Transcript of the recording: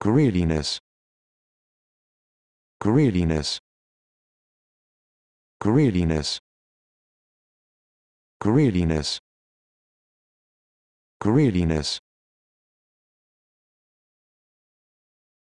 greediness greediness greediness greediness greediness